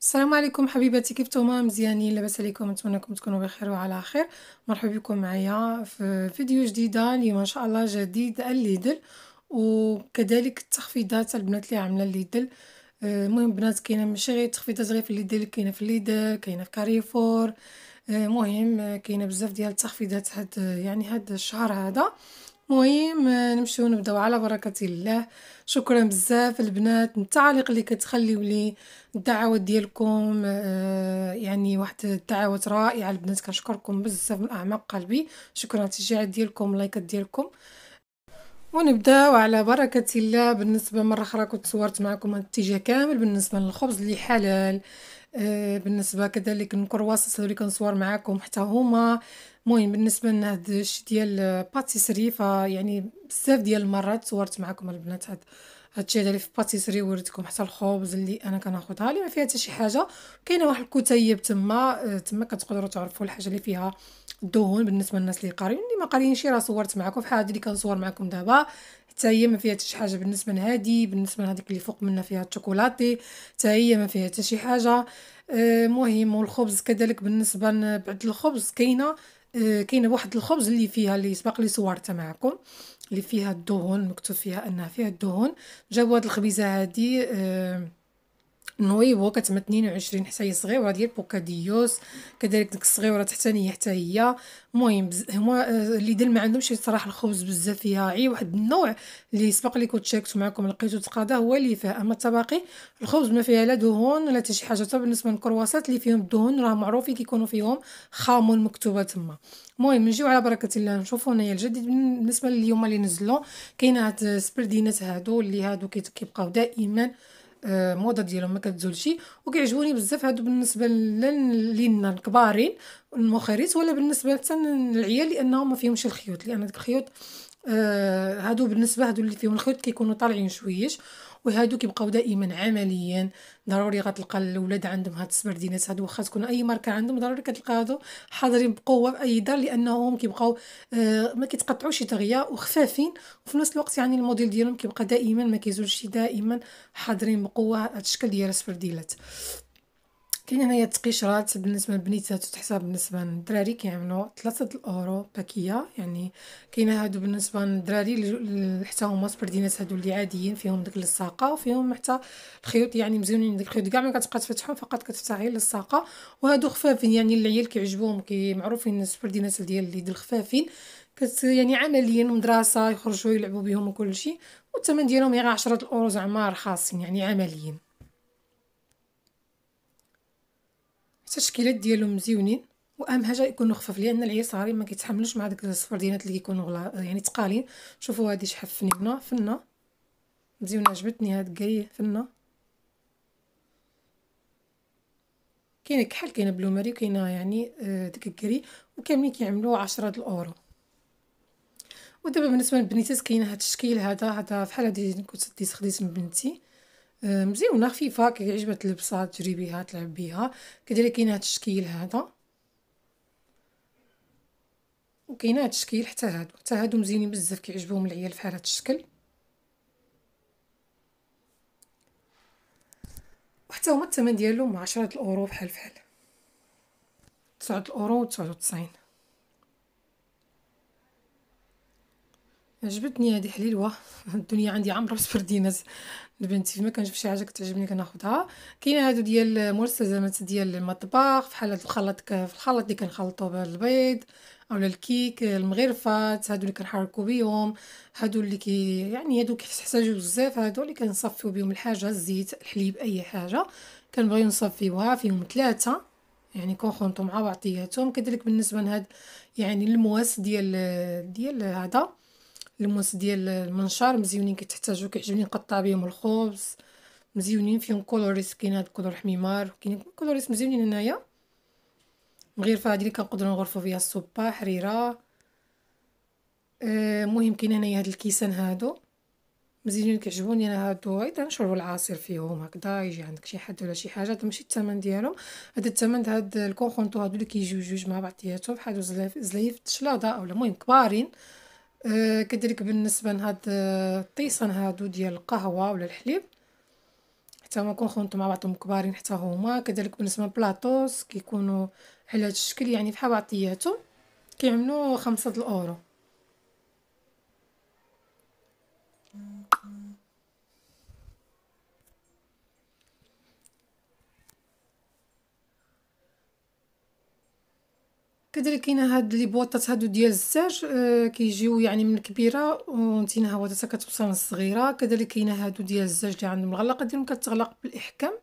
السلام عليكم حبيباتي كيف كيفتوما مزيانين لاباس عليكم نتمنىكم تكونوا بخير وعلى خير مرحبا بكم معايا في فيديو جديده اللي ما شاء الله جديد الليدل وكذلك التخفيضات البنات اللي عامله الليدل آه، المهم بنات كاينه ماشي غير تخفيضات غير في الليدل كاينه في الليدل كاينه في كاريفور آه، المهم آه، كاينه بزاف ديال التخفيضات هاد يعني هاد الشهر هذا مهم نمشيو نبداو على بركة الله شكرا بزاف البنات التعليق اللي كتخليو لي الدعوات ديالكم آه، يعني واحد الدعوات رائعه البنات كنشكركم بزاف من اعماق قلبي شكرا على التشجيعات ديالكم اللايكات ديالكم ونبداو على بركة الله بالنسبة مرة أخرى كنت صورت معكم الاتجاه كامل بالنسبة للخبز اللي حلال آه، بالنسبة كذلك الكرواسات اللي كنصور معكم حتى هما المهم بالنسبه لنا هاد الشيء ديال باتيسري آه، يعني بزاف ديال المرات صورت معكم البنات هاد هادشي هدا اللي في باتيسري وريتكم حتى الخبز اللي انا كناخذها اللي ما فيها حتى شي حاجه كاينه واحد الكتيب تما آه، تما كتقدروا تعرفوا الحاجه اللي فيها الدهون بالنسبه للناس اللي قاريين اللي ما قاريينش راه صورت معكم بحال هذه اللي كنصور معكم دابا حتى هي ما فيها حتى شي حاجه بالنسبه لهادي بالنسبه لهذيك اللي فوق منها فيها الشوكولاتي حتى هي ما فيها حتى شي حاجه المهم آه، والخبز كذلك بالنسبه بعد الخبز كاينه آه، كاينه واحد الخبز اللي فيها اللي سبق لي صورت معكم اللي فيها الدهون مكتوب فيها انها فيها الدهون جا هاد الخبيزه هادي آه، نويبو كتما 22 حتى هي صغيره ديال بوكاديوس كذلك ديك الصغيره تحتانيه حتى هي المهم بز... هما آه، اللي دل ما عندهمش يطرح الخبز بزاف فيها عي واحد النوع اللي سبق لي كنت شاركت معكم لقيتو تقاضى هو اللي فيه اما الطباقي الخبز ما فيها لا دهون لا حتى شي حاجه حتى بالنسبه للكرواسات اللي فيهم الدهون راه معروفين كيكونوا فيهم خامون مكتوبه تما المهم نجيو على بركه الله نشوفوا هنايا الجديد بالنسبه لليوم اللي نزلوا كاين هاد السبردينات هادو اللي هادو كيبقاو دائما الموضه ديالهم ما كتزولش وكيعجبوني بزاف هادو بالنسبه لينا الكبارين المخارج ولا بالنسبه حتى للعيال لانهم ما فيهمش الخيوط لان داك الخيوط آه هادو بالنسبه هادو اللي فيهم الخيوط كيكونوا طالعين شويش وهادو كيبقاو دائما عمليا ضروري غتلقى الاولاد عندهم هاد السبردينات هادو واخا تكون اي ماركه عندهم ضروري كتلقى هادو حاضرين بقوه في اي دار لانهم كيبقاو آه، ما كيتقطعوش دغيا وخفافين وفي نفس الوقت يعني الموديل ديالهم كيبقى دائما ما كيزولش دائما حاضرين بقوه هاد الشكل ديال السبرديلات كاين هنايا التقشيرات بالنسبه للبنيتات وتحسب بالنسبه للدراري كيعملوا ثلاثه الاورو باكيه يعني كاين هادو بالنسبه للدراري حتى هما سبردينات هادو اللي عاديين فيهم ديك اللصاقه وفيهم حتى الخيوط يعني مزيونين ديك الخيوط كاع ما كتبقى تفتحهم فقط كتفتح غير اللصاقه وهادو خفافين يعني العيال كيعجبوهم كي معروفين السبردينات ديال اليد الخفافين كت يعني عمليا مدرسه يخرجوا يلعبوا بهم وكل شيء والثمن ديالهم غير 10 الاورو زعما رخاصين يعني عمليا التشكيلات ديالهم مزيونين واهم حاجه يكونوا خفاف لان العصاري ما كيتحملوش مع داك الصفر ديالات اللي كيكونوا غلا يعني ثقالين شوفوا هادي شحال فنينه فنه مزيونه عجبتني هاد الكري فنه كاينه كحل كاينه بلو ماري وكاينه يعني آه، ديك الكري وكاملين كيعملوا 10 الاورو ودابا بالنسبه للبنيتات كاين هاد التشكيل هذا هذا فحال هادي كنت ديت خديت من بنتي مزيونة خفيفة كي عجبت اللبسة تجري بيها تلعب بيها كديري كاين هاد الشكيل هذا وكاين هاد الشكيل حتى هادو حتى هادو مزيانين بزاف كيعجبهم العيال فحال هاد الشكل وحتى هما الثمن ديالهم 10 الاورو بحال فحال 9 الاورو و 99 عجبتني هذه حليلوه الدنيا عندي عمرو ديناز لبنتي فيما كنشوف شي حاجه كتعجبني كناخذها كاينه هادو ديال ملتزمات ديال المطبخ فحال هاد الخلاط في الخلاط اللي كنخلطو به البيض اولا الكيك المغرفات هادو اللي كنحركو بيهم هادو اللي كي يعني هادو كيحتاجو بزاف هادو اللي كنصفيو بيهم الحاجه الزيت الحليب اي حاجه كنبغيو نصفيوها فيهم ثلاثه يعني كونخونطو مع بعضياتهم كذلك بالنسبه لهاد يعني المواس ديال ديال هذا الموس ديال المنشار مزيونين كتحتاجو كيعجبني نقطع بيهم الخبز مزيونين فيهم كولوريس كاين هاد الكولور حميمار كاين كولوريس مزيونين هنايا مغيرفه هادي اللي كنقدروا نغرفو فيها الصوبا حريره المهم آه، كاين هنايا هاد الكيسان هادو مزيونين كيعجبوني انا هادو ايضا نشربوا العصير فيهم هكذا يجي عندك شي حد ولا شي حاجه تمشي ماشي الثمن ديالهم هاد الثمن د هاد الكونخونتو هادو اللي كيجيو جوج مع بعضياتهم بحال زلايف زليف الشلاضه اولا المهم كبارين آه، كدلك كذلك بالنسبه لهاد آه، الطيسان هادو ديال القهوه ولا الحليب حتى هما كون خونتو مع بعضهم كبارين حتى هما كذلك بالنسبه للبلاطوس كيكونوا على هاد الشكل يعني بحال بعطياتهم كيعملوا خمسة الاورو كذلك كاين هاد لي بواطات هادو ديال الزاج آه كيجيو يعني من الكبيره ونتينا هو حتى كتوصل للصغيره كذلك كاين هادو ديال الزاج اللي عندهم الغلاقه ديالهم كتغلق بالاحكام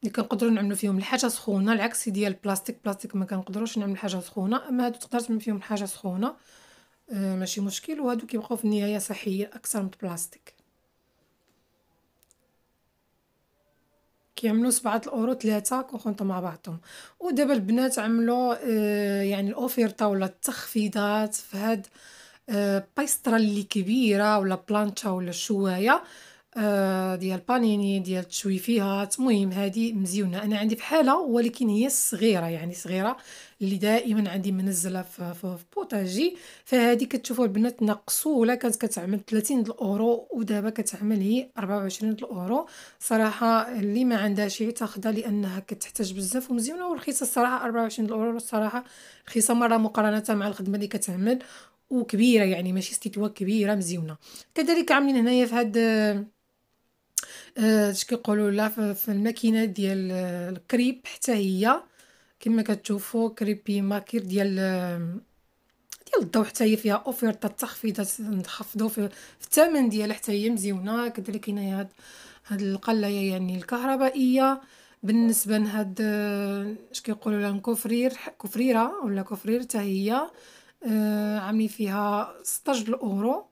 اللي كنقدروا نعملو فيهم الحاجه سخونه العكس ديال البلاستيك بلاستيك ما كنقدروش نعمل حاجه سخونه اما هادو تقدر تعمل فيهم حاجه سخونه آه ماشي مشكل وهادو كيبقاو في النهايه صحيه اكثر من البلاستيك كيعملوا سبعة الاورو ثلاثة كونخونطو مع بعضهم ودابا البنات عملوا آه، يعني الاوفيرطه ولا التخفيضات في هاد آه، بايسترا اللي كبيره ولا بلانشا ولا شوايه آه، ديال بانيني ديال فيها المهم هذه مزيونه انا عندي بحالها ولكن هي صغيره يعني صغيره اللي دائما عندي منزله في, في بوتاجي فهذه كتشوفوا البنات ولا كانت كتعمل 30 الاورو ودابا كتعمل هي 24 الاورو صراحه اللي ما عندها شي تاخذها لانها كتحتاج بزاف ومزيونه ورخيصه الصراحه 24 الاورو الصراحه رخيصه مره مقارنه مع الخدمه اللي كتعمل وكبيره يعني ماشي ستيتوا كبيره مزيونه كذلك عاملين هنايا في هذا آه، اش كيقولوا لا في الماكينه ديال آه، الكريب حتى هي كما كتشوفوا كريبي ماكير ديال ديال الضو حتى هي فيها اوفيرتا التخفيضات نخفضوا في, الثمن ديالها حتى هي مزيونه كذلك هنايا هاد هاد القلايه يعني الكهربائيه بالنسبه لهاد آه، اش كيقولوا لها كوفرير كوفريره ولا كوفرير حتى هي آه عاملين فيها 16 اورو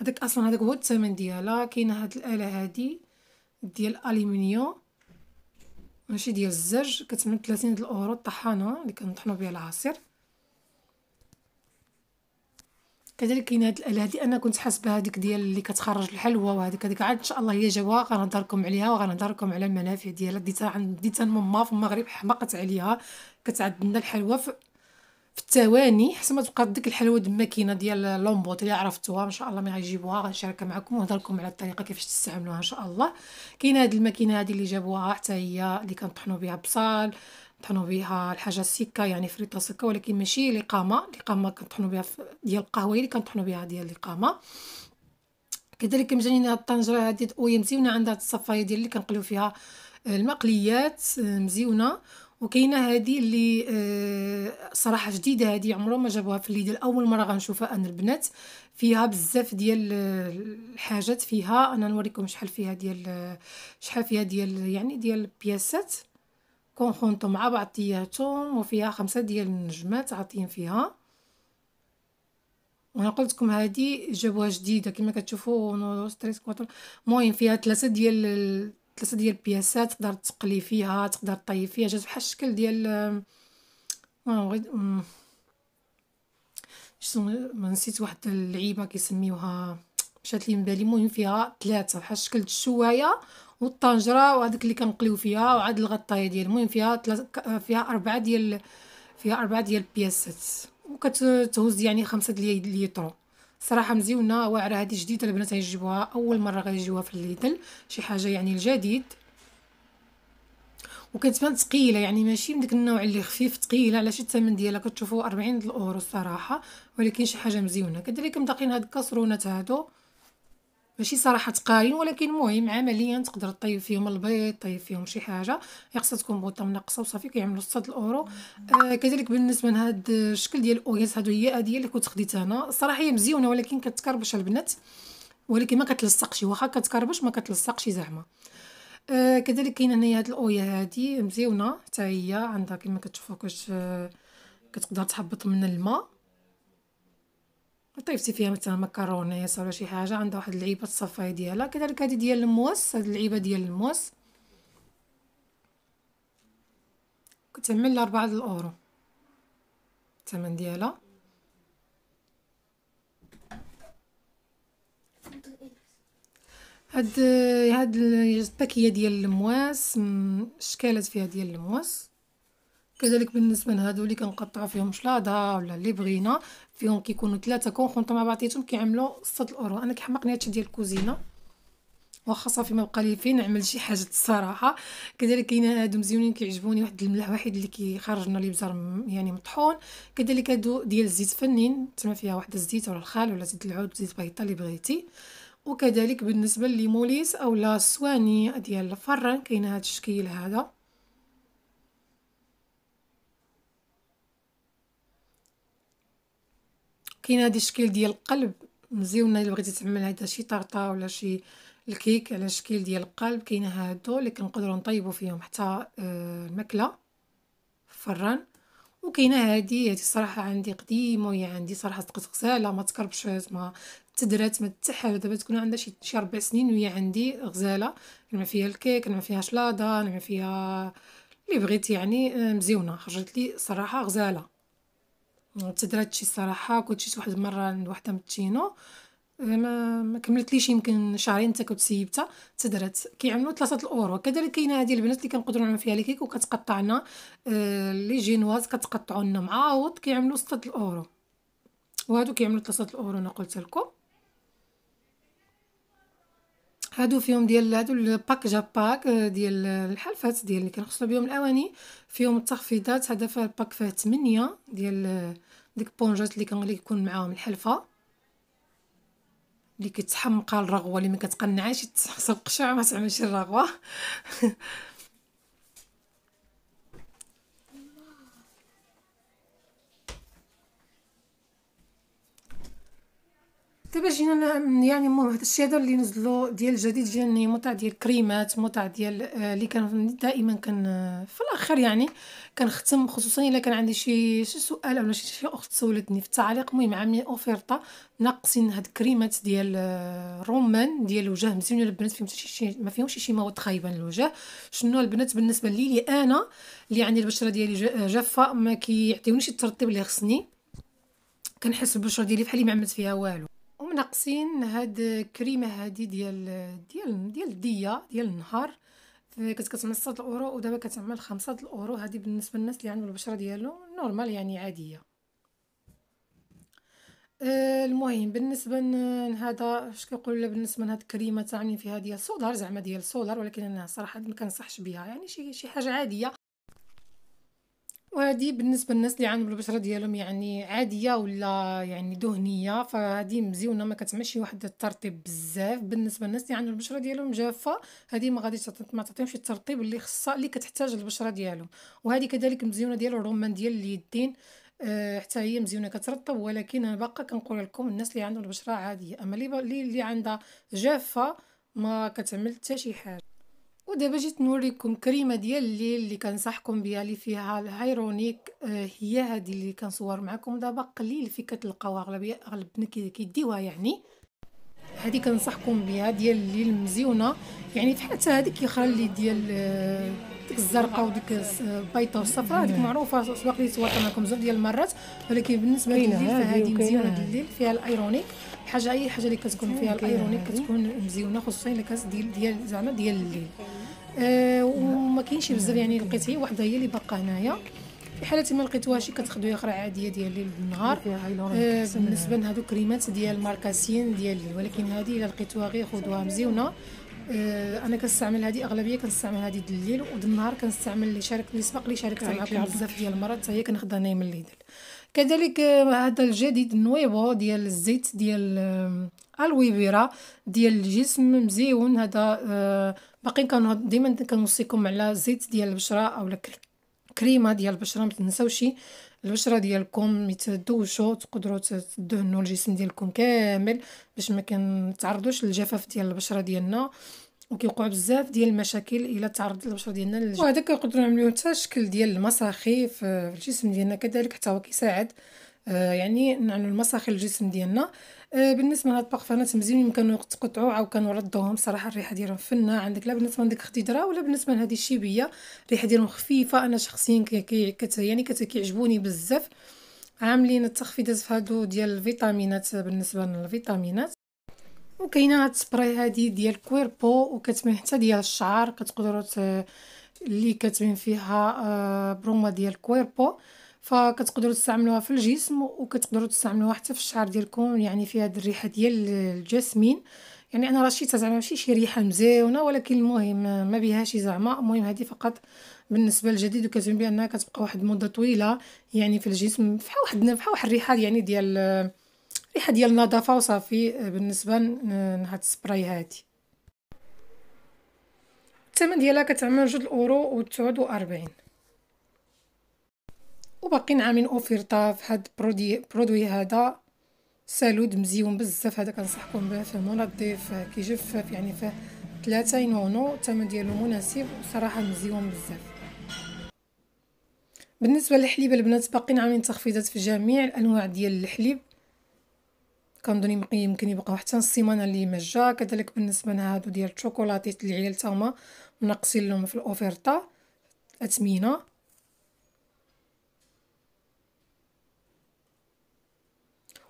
هذاك اصلا هذاك هو الثمن ديالها كاينه هاد الاله هادي ديال الالومنيوم ماشي ديال الزج كتمن 30 الاورو الطحانه اللي كنطحنوا بها العصير كذلك كاينه هاد الاله هادي انا كنت حاسبه هذيك ديال اللي كتخرج الحلوى وهذيك هذيك عاد ان شاء الله هي جاوا غنهضر لكم عليها وغنهضر لكم على المنافع ديالها ديتها عند ديتها ماما في المغرب حماقت عليها كتعد لنا الحلوى في بالثواني حسن ما تبقى ديك الحلوه دما كاينه ديال لومبوط اللي عرفتوها ان شاء الله ما غيجيبوها غنشاركها معكم ونهضر لكم على الطريقه كيفاش تستعملوها ان شاء الله كاينه هاد الماكينه هادي اللي جابوها حتى هي اللي كنطحنوا بها بصل طحنوا بها الحاجه السكه يعني فريطه سكه ولكن ماشي الاقامه قامه كنطحنوا بها ديال القهوه اللي كنطحنوا بها ديال قامه كذلك مجانين هاد الطنجره هادي مزيونه عندها الصفايه ديال اللي كنقليو فيها المقليات آه، مزيونه وكاينه هذه اللي آه، صراحه جديده هذه عمرهم ما جابوها في الليدل اول مره غنشوفها انا البنات فيها بزاف ديال الحاجات فيها انا نوريكم شحال فيها ديال شحال فيها ديال يعني ديال البياسات كونخونتو مع بعضياتهم وفيها خمسه ديال النجمات عاطيين فيها وانا قلت لكم هذه جابوها جديده كما كتشوفوا نورو ستريس كواتر المهم فيها ثلاثه ديال ثلاثه ديال البياسات تقدر تقلي فيها تقدر طيب فيها جات بحال الشكل ديال شنو ما نسيت واحد اللعيبه كيسميوها مشات لي من بالي المهم فيها ثلاثه بحال شكل الشوايه والطنجره وهذيك اللي كنقليو فيها وعاد الغطايه ديال المهم فيها ثلاثه فيها اربعه ديال فيها اربعه ديال البياسات وكتهز يعني خمسة ديال ليترو صراحه مزيونه واعره هذه جديده البنات غيجيبوها اول مره غيجيوها في الليدل شي حاجه يعني الجديد وكتبان ثقيله يعني ماشي من داك النوع اللي خفيف ثقيله على شي الثمن ديالها كتشوفوا 40 الاورو الصراحه ولكن شي حاجه مزيونه كذلك مداقين هاد الكسرونات هادو ماشي صراحه تقارين ولكن مهم عمليا تقدر طيب فيهم البيض طيب فيهم شي حاجه يقصد تكون بوطه منقصه وصافي كيعملوا 6 الاورو آه كذلك بالنسبه لهاد الشكل ديال الاويز هادو هي هادي اللي كنت خديتها انا الصراحه هي مزيونه ولكن كتكربش البنات ولكن ما كتلصقش واخا كتكربش ما كتلصقش زعما آه كذلك كاين هنايا هاد الاويه هادي مزيونه حتى هي عندها كما كتشوفوا كاش آه كتقدر تحبط من الماء طيبتي فيها مثلا مكرونيس ولا شي حاجه عندها واحد العيبه الصفاي ديالها كذلك هذه ديال الموس هذه العيبه ديال الموس كتعمل لأربعة د الاورو الثمن ديالها هاد هاد الباكيه ديال الموس شكالات فيها ديال الموس كذلك بالنسبه لهادو اللي كنقطعوا فيهم شلاضه ولا اللي بغينا فيهم كيكونوا ثلاثه كونخونطو مع بعضياتهم كيعملوا صد الاورو انا كيحمقني هادشي ديال الكوزينه واخا صافي ما بقى لي فين نعمل شي حاجه الصراحه كذلك كاين هادو مزيونين كيعجبوني واحد الملح واحد اللي كيخرج لنا لي بزار يعني مطحون كذلك هادو ديال الزيت فنين تما فيها واحد الزيت ولا الخال ولا زيت العود زيت بيضه اللي بغيتي وكذلك بالنسبه لليموليس اولا السواني ديال الفرن كاين هاد الشكل هذا كاين هذا الشكل ديال القلب مزيونه الا بغيتي تعمل هذا شي طرطا ولا شي الكيك على شكل ديال القلب كاين هادو اللي كنقدروا نطيبوا فيهم حتى آه، الماكله في الفران وكاينه هادي هادي صراحه عندي قديمه وهي عندي صراحه صدقت غزاله ما تكربش ما تدرات ما تحل دابا تكون عندها شي شي ربع سنين وهي عندي غزاله كنعمل فيها الكيك كنعمل فيها شلاضه كنعمل فيها اللي بغيت يعني آه، مزيونه خرجت لي صراحه غزاله تدرات شي صراحة كنت شي واحد المرة عند وحدة من التينو آه، مكملتليش يمكن شهرين حتى كنت سيبتها تدرات كيعملو تلاصة الاورو كذلك كاينة هادي البنات اللي كنقدرو نعملو فيها الكيك وكتقطعنا لنا آه، لي جينواز كتقطعو لنا معاوض كيعملو ستة الاورو وهادو كيعملو تلاصة الاورو انا قلتلكم هادو فيهم ديال هادو الباك جا باك آه، ديال الحلفات ديال اللي كنغسلو بهم الاواني فيهم التخفيضات هذا فيه الباك فيه 8 ديال آه، ديك بونجات اللي كنغلي يكون معاهم الحلفه اللي كتحمق الرغوه اللي ما كتقنعاش تحسب قشعه ما تعملش الرغوه دابا جينا يعني المهم هذا الشيء هذا اللي نزلو ديال الجديد جاني متع ديال كريمات متع ديال آه، اللي كان دائما كان آه، في الاخر يعني كنختم خصوصا الا كان عندي شي شي سؤال ولا شي, شي اخت سولتني في التعليق المهم عاملين اوفيرطه ناقصين هاد كريمات ديال الرومان آه، ديال الوجه مزيون البنات فيهم شي ما فيهمش شي مواد خايبه للوجه شنو البنات بالنسبه لي انا اللي عندي البشره ديالي جافه ما كيعطيونيش الترطيب اللي خصني كنحس البشره ديالي بحال ما عملت فيها والو ومنقصين هاد الكريمه هادي ديال ديال ديال الديه ديال النهار كانت كتعمل 6 اورو ودابا كتعمل 5 الاورو هادي بالنسبه للناس اللي عندهم البشره ديالهم نورمال يعني عاديه آه، المهم بالنسبه لهذا اش كيقولوا بالنسبه لهاد الكريمه تاعني فيها ديال سولار زعما ديال سولار ولكن انا صراحه ما كنصحش بها يعني شي شي حاجه عاديه وهذه بالنسبه للناس اللي عندهم البشره ديالهم يعني عاديه ولا يعني دهنيه فهذه مزيونه ما كتعملش واحد الترطيب بزاف بالنسبه للناس اللي عندهم البشره ديالهم جافه هذه ما غاديش ما تعطيهمش الترطيب اللي خصها اللي كتحتاج البشره ديالهم وهذه كذلك مزيونه ديال الرمان ديال اليدين آه، حتى هي مزيونه كترطب ولكن انا باقا كنقول لكم الناس اللي عندهم البشره عاديه اما اللي اللي عندها جافه ما كتعمل حتى شي حاجه ودابا جيت نوريكم كريمه ديال الليل اللي كنصحكم بها اللي فيها الهيرونيك آه هي هذه اللي كنصور معكم دابا قليل في كتلقاوها اغلبيه اغلب كيديوها يعني هذه كنصحكم بها ديال الليل المزيونه يعني حتى هذيك يخلي ديال آه، ديك الزرقاء وديك البيضاء آه، والصفراء هذيك نعم. معروفه سبق لي صورتها معكم زوج ديال المرات ولكن بالنسبه لي فهذه مزيونه ديال الليل فيها الايرونيك حاجه اي حاجه اللي كتكون فيها الايرونيك كتكون مزيونه خصوصا الا كانت ديال ديال زعما ديال الليل آه وما كاينش بزاف يعني لقيت هي واحده هي اللي باقا هنايا في حاله ما لقيتوهاش كتخدوي اخرى عاديه ديال الليل بالنهار آه، بالنسبه لهذو كريمات ديال ماركاسين ديال ولكن هذه الا لقيتوها غير خدوها مزيونه آه انا كنستعمل هذه اغلبيه كنستعمل هذه الليل النهار كنستعمل اللي شارك اللي سبق لي شاركت معكم بزاف ديال المرات هي كناخذها انا من الليل كذلك آه، هذا الجديد نويبو ديال الزيت ديال آه، الويبيرا ديال الجسم مزيون هذا باقي كنهض ديما كنوصيكم على زيت ديال البشره اولا كريمه ديال البشره ما تنساوش البشره ديالكم ميتدوشو تقدروا تدهنوا الجسم ديالكم كامل باش ما كنتعرضوش للجفاف ديال البشره ديالنا وكيوقعوا بزاف ديال المشاكل الا تعرضت البشره ديالنا للجفاف وهذا كيقدروا يعملوه حتى شكل ديال المساخي في الجسم ديالنا كذلك حتى هو كيساعد آه، يعني نعملو المساخ الجسم ديالنا آه، بالنسبه لهاد البارفانات مزيانين كانوا تقطعوا او كانوا ردوهم صراحه الريحه ديالهم فنه عندك لا بالنسبه لديك خضيره ولا بالنسبه لهذه الشيبيه الريحه ديالهم خفيفه انا شخصيا كي كت يعني كتعجبوني بزاف عاملين التخفيضات في هادو ديال الفيتامينات بالنسبه للفيتامينات وكاينه هاد السبراي هادي ديال كويربو وكتمن حتى ديال الشعر كتقدروا اللي كتمن فيها آه، بروما ديال كويربو فكتقدروا تستعملوها في الجسم وكتقدروا تستعملوها حتى في الشعر ديالكم يعني في هذه الريحه ديال الجاسمين يعني انا رشيتها زعما ماشي شي ريحه مزيونه ولكن المهم ما بيهاش زعما المهم هذه فقط بالنسبه للجديد وكتبان بانها كتبقى واحد المده طويله يعني في الجسم فحال واحد فحال واحد الريحه يعني ديال ريحه ديال النظافه وصافي بالنسبه لهاد السبراي هادي الثمن ديالها كتعمل جوج الاورو و49 وباقيين عاملين اوفيرطا في هاد برودوي برودوي هذا سالود مزيون بزاف هذا كنصحكم به فيه منظف كيجفف يعني فيه ثلاثة ينونو الثمن ديالو مناسب وصراحة مزيون بزاف بالنسبة للحليب البنات باقيين عاملين تخفيضات في جميع الانواع ديال الحليب كنظن يمكن يبقاو حتى السيمانه اللي ما جا كذلك بالنسبه لهادو ديال الشوكولاتيت العيال تاهما منقصين لهم في الاوفيرطا اثمنه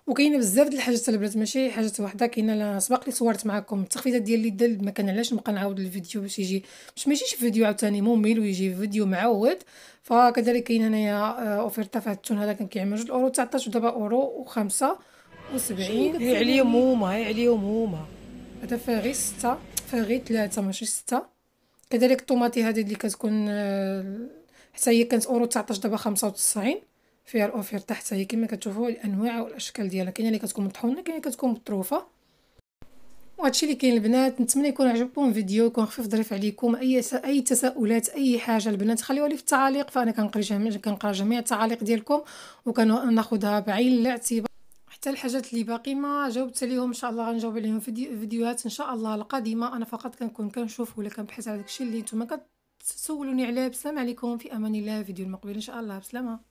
وكاينه بزاف ديال الحاجات البنات ماشي حاجه وحده كاينه لا سبق لي صورت معكم التخفيضات ديال اللي دل ما علاش نبقى نعاود الفيديو باش يجي مش ماشي شي فيديو عاوتاني ممل ويجي فيديو معود فكذلك كاين هنايا آه، اوفيرتا في التون هذا كان كيعمل 2 اورو 19 ودابا اورو و5 و70 هي عليهم هما هي عليهم هما هذا فاغي 6 فاغي 3 ماشي 6 كذلك الطوماطي هذه اللي كتكون آه، حتى هي كانت اورو 19 دابا 95 فيها الاوفير تحت هي كما كتشوفوا الانواع والاشكال ديالها كاينه اللي كتكون مطحونه كاينه اللي كتكون مطروفه وهادشي اللي كاين البنات نتمنى يكون عجبكم الفيديو يكون خفيف ظريف عليكم اي س... اي تساؤلات اي حاجه البنات خليوها لي في التعاليق فانا كنقرا جميع كنقرا جميع التعاليق ديالكم وكناخذها بعين الاعتبار حتى الحاجات اللي باقي ما جاوبت عليهم ان شاء الله غنجاوب عليهم في فيديوهات ان شاء الله القادمه انا فقط كنكون كنشوف ولا كنبحث على داكشي اللي نتوما كتسولوني عليه بسلام عليكم في امان الله فيديو المقبل ان شاء الله بسلامه